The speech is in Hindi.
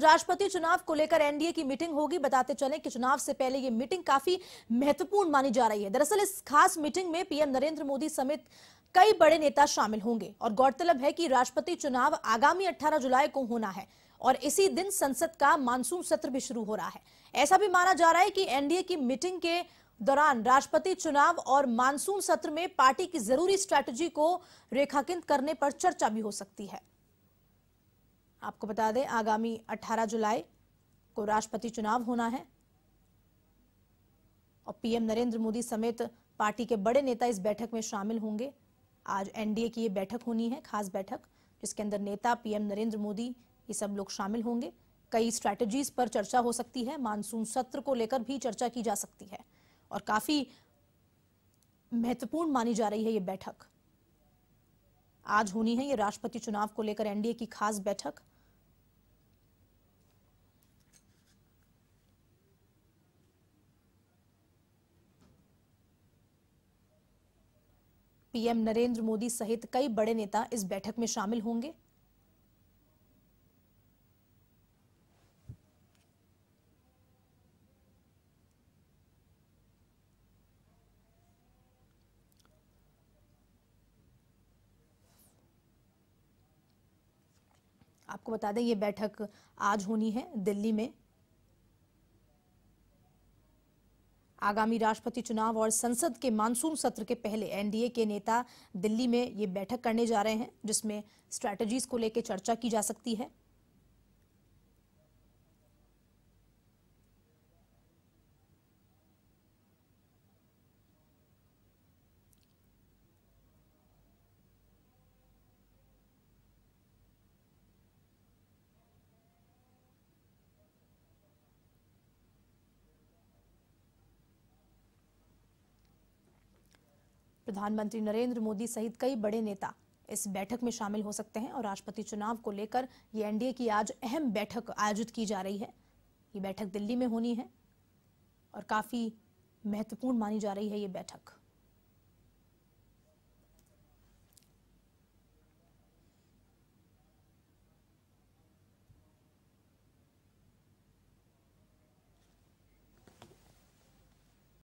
राष्ट्रपति चुनाव को लेकर एनडीए की मीटिंग होगी बताते चले कि चुनाव से पहले ये मीटिंग काफी महत्वपूर्ण मानी जा रही है दरअसल इस खास मीटिंग में पीएम नरेंद्र मोदी समेत कई बड़े नेता शामिल होंगे और गौरतलब है कि राष्ट्रपति चुनाव आगामी 18 जुलाई को होना है और इसी दिन संसद का मानसून सत्र भी शुरू हो रहा है ऐसा भी माना जा रहा है कि एनडीए की मीटिंग के दौरान राष्ट्रपति चुनाव और मानसून सत्र में पार्टी की जरूरी स्ट्रैटेजी को रेखाकिंत करने पर चर्चा भी हो सकती है आपको बता दें आगामी 18 जुलाई को राष्ट्रपति चुनाव होना है और पीएम नरेंद्र मोदी समेत पार्टी के बड़े नेता इस बैठक में शामिल होंगे आज एनडीए की ये बैठक होनी है खास बैठक जिसके अंदर नेता पीएम नरेंद्र मोदी ये सब लोग शामिल होंगे कई स्ट्रैटेजीज पर चर्चा हो सकती है मानसून सत्र को लेकर भी चर्चा की जा सकती है और काफी महत्वपूर्ण मानी जा रही है ये बैठक आज होनी है ये राष्ट्रपति चुनाव को लेकर एनडीए की खास बैठक पीएम नरेंद्र मोदी सहित कई बड़े नेता इस बैठक में शामिल होंगे आपको बता दें ये बैठक आज होनी है दिल्ली में आगामी राष्ट्रपति चुनाव और संसद के मानसून सत्र के पहले एनडीए के नेता दिल्ली में ये बैठक करने जा रहे हैं जिसमें स्ट्रैटेजीज को लेकर चर्चा की जा सकती है प्रधानमंत्री नरेंद्र मोदी सहित कई बड़े नेता इस बैठक में शामिल हो सकते हैं और राष्ट्रपति चुनाव को लेकर ये एनडीए की आज अहम बैठक आयोजित की जा रही है ये बैठक दिल्ली में होनी है और काफी महत्वपूर्ण मानी जा रही है ये बैठक